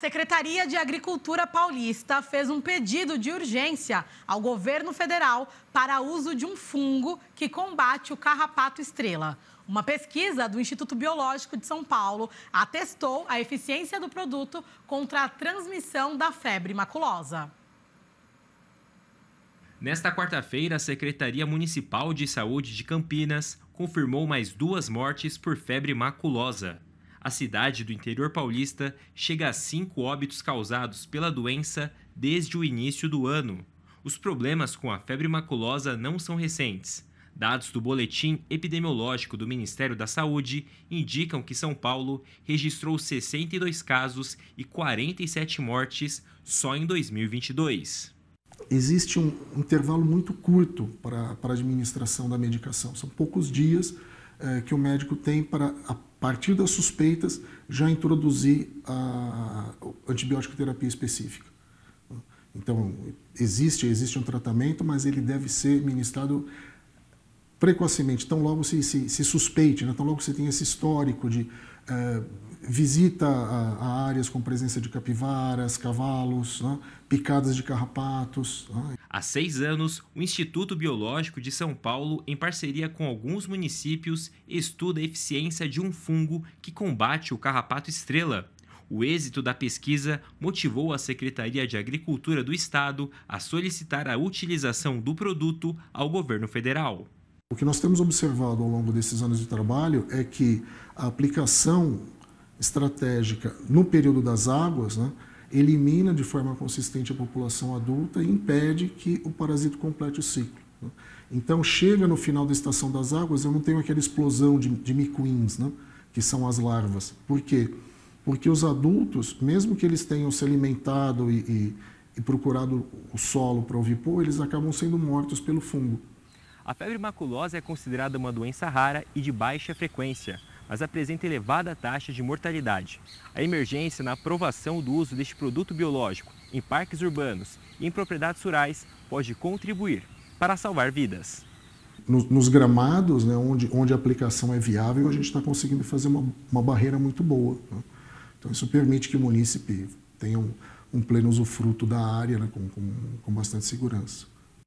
Secretaria de Agricultura Paulista fez um pedido de urgência ao governo federal para uso de um fungo que combate o carrapato estrela. Uma pesquisa do Instituto Biológico de São Paulo atestou a eficiência do produto contra a transmissão da febre maculosa. Nesta quarta-feira, a Secretaria Municipal de Saúde de Campinas confirmou mais duas mortes por febre maculosa. A cidade do interior paulista chega a cinco óbitos causados pela doença desde o início do ano. Os problemas com a febre maculosa não são recentes. Dados do Boletim Epidemiológico do Ministério da Saúde indicam que São Paulo registrou 62 casos e 47 mortes só em 2022. Existe um intervalo muito curto para, para a administração da medicação. São poucos dias é, que o médico tem para partir das suspeitas, já introduzir a antibiótico terapia específica. Então, existe, existe um tratamento, mas ele deve ser ministrado precocemente, tão logo se, se, se suspeite, né? tão logo você tem esse histórico de eh, visita a, a, áreas com presença de capivaras, cavalos, né? picadas de carrapatos. Né? Há seis anos, o Instituto Biológico de São Paulo, em parceria com alguns municípios, estuda a eficiência de um fungo que combate o carrapato estrela. O êxito da pesquisa motivou a Secretaria de Agricultura do Estado a solicitar a utilização do produto ao governo federal. O que nós temos observado ao longo desses anos de trabalho é que a aplicação estratégica no período das águas né, elimina de forma consistente a população adulta e impede que o parasito complete o ciclo. Né. Então, chega no final da estação das águas, eu não tenho aquela explosão de, de micuins, né, que são as larvas. Por quê? Porque os adultos, mesmo que eles tenham se alimentado e, e, e procurado o solo para ovipor, eles acabam sendo mortos pelo fungo. A febre maculosa é considerada uma doença rara e de baixa frequência, mas apresenta elevada taxa de mortalidade. A emergência na aprovação do uso deste produto biológico em parques urbanos e em propriedades rurais pode contribuir para salvar vidas. Nos, gramados, né, onde, onde a aplicação é viável, a gente está conseguindo fazer uma, uma barreira muito boa. Né? Então, isso permite que o munícipe tenha um, um pleno usufruto da área né, com, com, com bastante segurança.